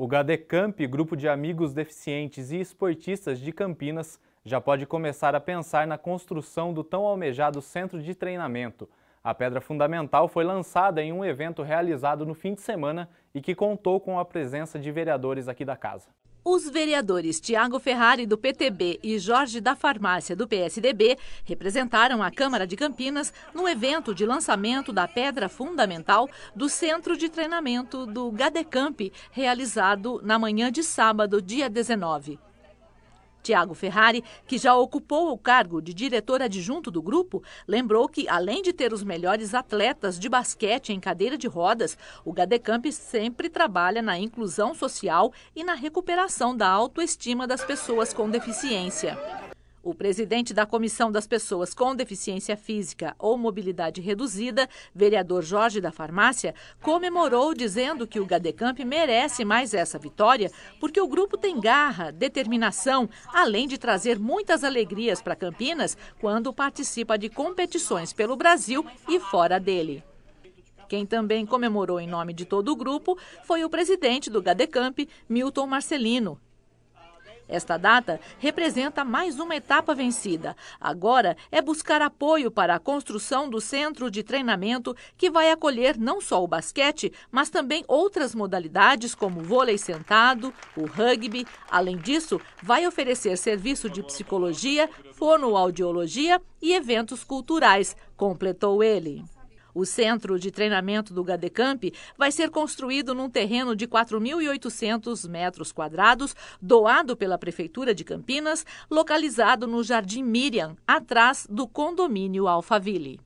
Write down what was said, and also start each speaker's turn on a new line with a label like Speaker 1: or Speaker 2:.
Speaker 1: O GADECamp, grupo de amigos deficientes e esportistas de Campinas, já pode começar a pensar na construção do tão almejado centro de treinamento. A pedra fundamental foi lançada em um evento realizado no fim de semana e que contou com a presença de vereadores aqui da casa.
Speaker 2: Os vereadores Tiago Ferrari, do PTB, e Jorge da Farmácia, do PSDB, representaram a Câmara de Campinas no evento de lançamento da pedra fundamental do Centro de Treinamento do GADECAMP, realizado na manhã de sábado, dia 19. Tiago Ferrari, que já ocupou o cargo de diretor adjunto do grupo, lembrou que, além de ter os melhores atletas de basquete em cadeira de rodas, o Gadecamp sempre trabalha na inclusão social e na recuperação da autoestima das pessoas com deficiência. O presidente da Comissão das Pessoas com Deficiência Física ou Mobilidade Reduzida, vereador Jorge da Farmácia, comemorou dizendo que o Gadecamp merece mais essa vitória porque o grupo tem garra, determinação, além de trazer muitas alegrias para Campinas quando participa de competições pelo Brasil e fora dele. Quem também comemorou em nome de todo o grupo foi o presidente do Gadecamp, Milton Marcelino, esta data representa mais uma etapa vencida. Agora é buscar apoio para a construção do centro de treinamento que vai acolher não só o basquete, mas também outras modalidades como o vôlei sentado, o rugby. Além disso, vai oferecer serviço de psicologia, fonoaudiologia e eventos culturais, completou ele. O centro de treinamento do Gadecamp vai ser construído num terreno de 4.800 metros quadrados, doado pela Prefeitura de Campinas, localizado no Jardim Miriam, atrás do condomínio Alphaville.